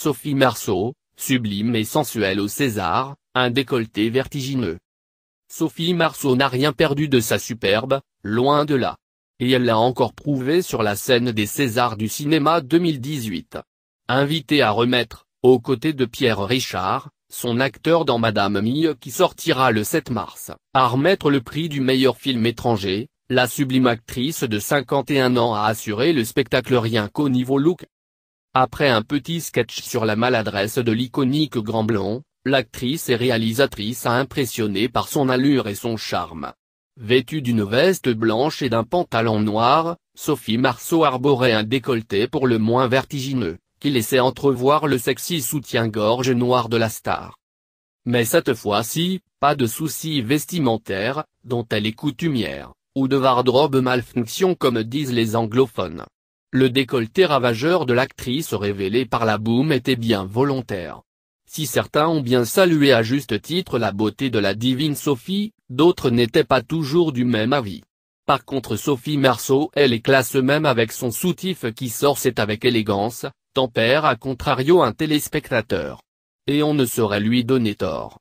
Sophie Marceau, sublime et sensuelle au César, un décolleté vertigineux. Sophie Marceau n'a rien perdu de sa superbe, loin de là. Et elle l'a encore prouvé sur la scène des Césars du cinéma 2018. Invitée à remettre, aux côtés de Pierre Richard, son acteur dans Madame Mille qui sortira le 7 mars, à remettre le prix du meilleur film étranger, la sublime actrice de 51 ans a assuré le spectacle rien qu'au niveau look. Après un petit sketch sur la maladresse de l'iconique Grand Blond, l'actrice et réalisatrice a impressionné par son allure et son charme. Vêtue d'une veste blanche et d'un pantalon noir, Sophie Marceau arborait un décolleté pour le moins vertigineux, qui laissait entrevoir le sexy soutien-gorge noir de la star. Mais cette fois-ci, pas de soucis vestimentaires, dont elle est coutumière, ou de wardrobe malfonction comme disent les anglophones. Le décolleté ravageur de l'actrice révélé par la boum était bien volontaire. Si certains ont bien salué à juste titre la beauté de la divine Sophie, d'autres n'étaient pas toujours du même avis. Par contre Sophie Marceau elle est classe même avec son soutif qui sort c'est avec élégance, tempère à contrario un téléspectateur. Et on ne saurait lui donner tort.